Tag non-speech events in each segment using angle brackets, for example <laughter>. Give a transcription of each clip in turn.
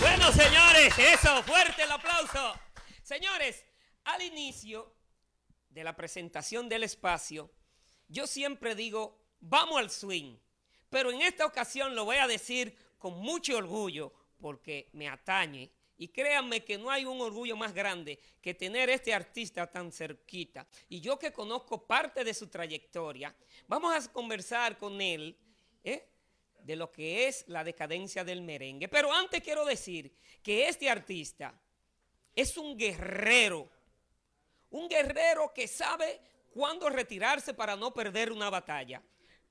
Bueno, señores, eso, fuerte el aplauso. Señores, al inicio de la presentación del espacio, yo siempre digo, vamos al swing. Pero en esta ocasión lo voy a decir con mucho orgullo porque me atañe. Y créanme que no hay un orgullo más grande que tener este artista tan cerquita. Y yo que conozco parte de su trayectoria, vamos a conversar con él ¿eh? de lo que es la decadencia del merengue. Pero antes quiero decir que este artista es un guerrero, un guerrero que sabe cuándo retirarse para no perder una batalla,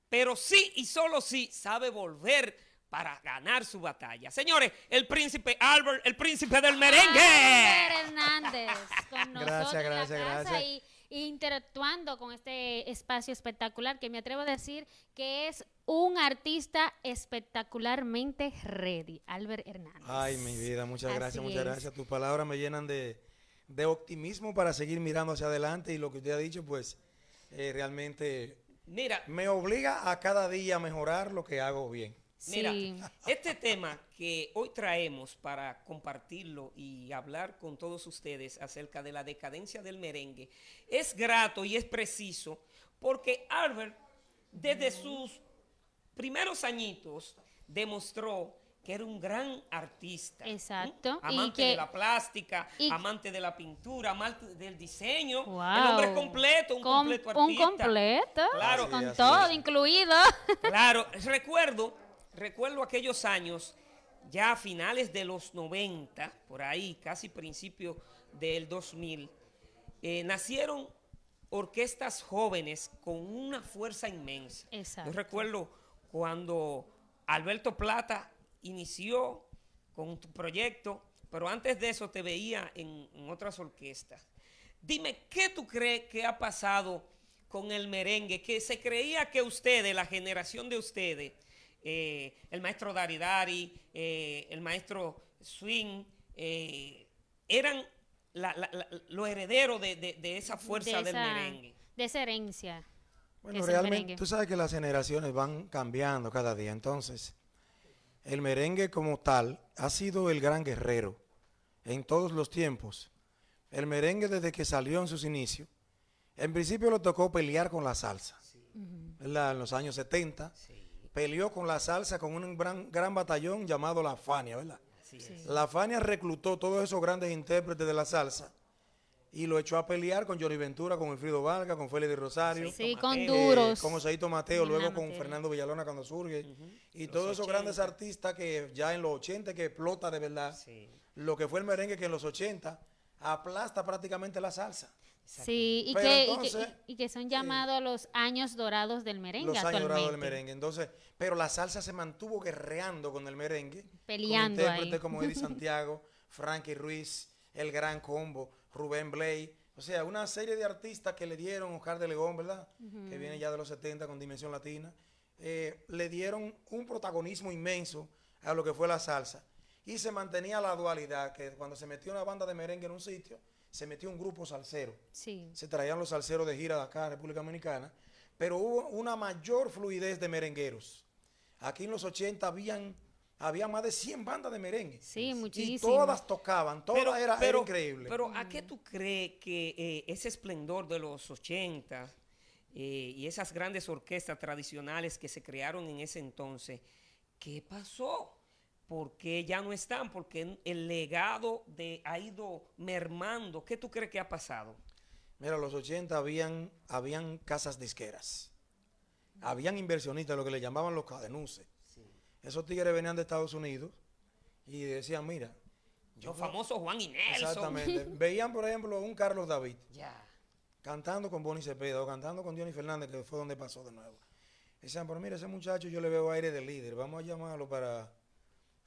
pero sí y solo sí sabe volver para ganar su batalla. Señores, el príncipe Albert, el príncipe del merengue. con nosotros gracias, gracias, gracias interactuando con este espacio espectacular que me atrevo a decir que es un artista espectacularmente ready, Albert Hernández. Ay, mi vida, muchas gracias, muchas gracias. Tus palabras me llenan de, optimismo para seguir mirando hacia adelante y lo que usted ha dicho, pues eh, realmente me obliga a cada día a mejorar lo que hago bien. Mira, este tema que hoy traemos para compartirlo y hablar con todos ustedes acerca de la decadencia del merengue es grato y es preciso porque Albert desde sus primeros añitos demostró que era un gran artista. Exacto. Amante de la plástica, amante de la pintura, amante del diseño. Un El hombre completo, un completo artista. Un completo. Con todo, incluido. Claro. Recuerdo recuerdo aquellos años, ya a finales de los 90, por ahí, casi principio del 2000, eh, nacieron orquestas jóvenes con una fuerza inmensa. Yo recuerdo cuando Alberto Plata inició con tu proyecto, pero antes de eso te veía en, en otras orquestas. Dime, ¿qué tú crees que ha pasado con el merengue? Que se creía que ustedes, la generación de ustedes, eh, el maestro Daridari eh, el maestro Swing, eh, eran los herederos de, esa fuerza de del merengue. De esa herencia. Bueno, realmente tú sabes que las generaciones van cambiando cada día, entonces el merengue como tal ha sido el gran guerrero en todos los tiempos. El merengue desde que salió en sus inicios, en principio lo tocó pelear con la salsa, En los años 70 peleó con la salsa con un gran, gran batallón llamado La Fania, ¿verdad? La Fania reclutó todos esos grandes intérpretes de la salsa y lo echó a pelear con Johnny Ventura, con Elfrido Vargas, con Félix de Rosario. Sí, con eh, Mateo, luego con Fernando Villalona cuando surge. Y todos esos grandes artistas que ya en los 80 que explota de verdad. Lo que fue el merengue que en los 80 aplasta prácticamente la salsa. Sí, y que, son eh, llamados los años dorados del merengue. Los años dorados del merengue. Entonces, pero la salsa se mantuvo guerreando con el merengue. Peleando. Con intérpretes como Eddie <laughs> Santiago, Frankie Ruiz, El Gran Combo, Rubén Blay. O sea, una serie de artistas que le dieron, Oscar de Legón, ¿verdad? Que viene ya de los 70 con Dimensión Latina. Eh, le dieron un protagonismo inmenso a lo que fue la salsa y se mantenía la dualidad, que cuando se metió una banda de merengue en un sitio, se metió un grupo salsero. Sí. Se traían los salseros de gira de acá, República Dominicana, pero hubo una mayor fluidez de merengueros. Aquí en los 80 habían había más de 100 bandas de merengue. Sí, muchísimas. Y todas tocaban, todas era, pero, increíble. Pero ¿a qué tú crees que eh, ese esplendor de los 80 eh, y esas grandes orquestas tradicionales que se crearon en ese entonces, qué pasó? porque ya no están, porque el legado de, ha ido mermando. ¿Qué tú crees que ha pasado? Mira, los 80 habían, habían casas disqueras, habían inversionistas, lo que le llamaban los cadenuces. Esos tigres venían de Estados Unidos y decían, mira... Yo famoso Juan Inés. Exactamente. <laughs> Veían, por ejemplo, un Carlos David Ya. cantando con Bonnie Cepeda o cantando con Johnny Fernández, que fue donde pasó de nuevo. Decían, pero mira, ese muchacho yo le veo aire de líder, vamos a llamarlo para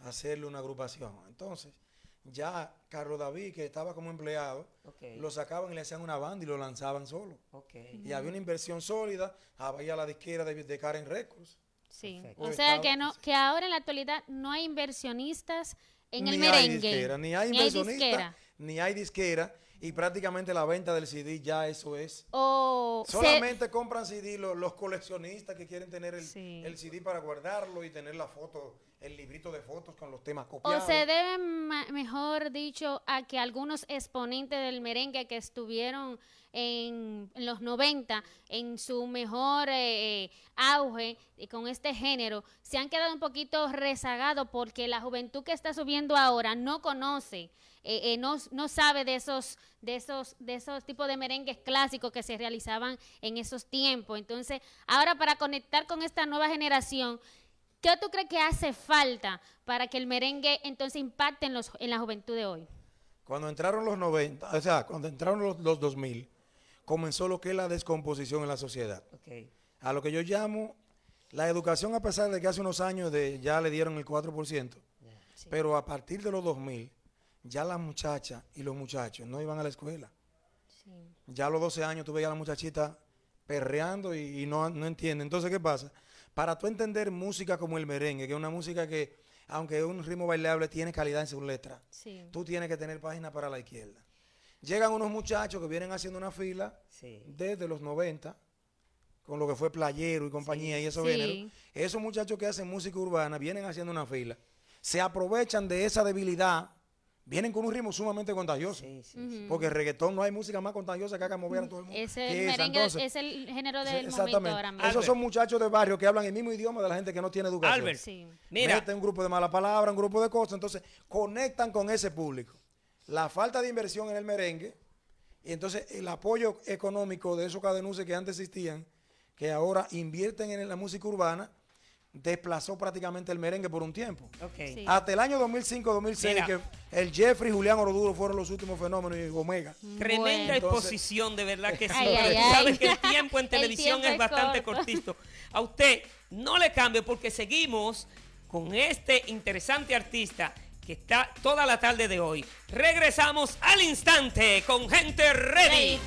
hacerle una agrupación. Entonces, ya Carlos David, que estaba como empleado, lo sacaban y le hacían una banda y lo lanzaban solo. Y había una inversión sólida, había la disquera de, Karen Records. Sí, o pues sea que, no, que ahora en la actualidad no hay inversionistas en el merengue. ni hay inversionistas ni hay disquera y prácticamente la venta del CD ya eso es. Solamente compran CD los, coleccionistas que quieren tener el, el, CD para guardarlo y tener la foto, el librito de fotos con los temas copiados. O se debe, mejor dicho, a que algunos exponentes del merengue que estuvieron en, los 90 en su mejor eh, eh, auge con este género se han quedado un poquito rezagados porque la juventud que está subiendo ahora no conoce eh, eh no, sabe de esos, de, esos, de esos tipos de merengues clásicos que se realizaban en esos tiempos. Entonces, ahora para conectar con esta nueva generación, ¿qué tú crees que hace falta para que el merengue entonces impacte en, los, en la juventud de hoy? Cuando entraron los 90, o sea, cuando entraron los, 2000, comenzó lo que es la descomposición en la sociedad. A lo que yo llamo la educación, a pesar de que hace unos años de, ya le dieron el 4%, pero a partir de los 2000 ya las muchachas y los muchachos no iban a la escuela. Ya a los 12 años tú veías a la muchachita perreando y, no, no entiende. Entonces, ¿qué pasa? Para tú entender música como el merengue, que es una música que, aunque es un ritmo bailable, tiene calidad en sus letra, tú tienes que tener página para la izquierda. Llegan unos muchachos que vienen haciendo una fila desde los 90, con lo que fue Playero y compañía y eso Esos muchachos que hacen música urbana vienen haciendo una fila. Se aprovechan de esa debilidad vienen con un ritmo sumamente contagioso. Porque el reggaetón no hay música más contagiosa que haga mover a todo el mundo. Es el, merengue, es el género del momento ahora mismo. Esos son muchachos de barrio que hablan el mismo idioma de la gente que no tiene educación. Albert, sí. mira. un grupo de mala palabra, un grupo de cosas. Entonces, conectan con ese público. La falta de inversión en el merengue y entonces el apoyo económico de esos cadenuces que antes existían, que ahora invierten en la música urbana, desplazó prácticamente el merengue por un tiempo. Hasta el año 2005-2006, que el Jeffrey y Julián Oroduro fueron los últimos fenómenos y Omega. Mm. Tremenda exposición, de verdad que <laughs> sí. que el tiempo en televisión es, bastante cortito. A usted no le cambie porque seguimos con este interesante artista que está toda la tarde de hoy. Regresamos al instante con Gente Ready.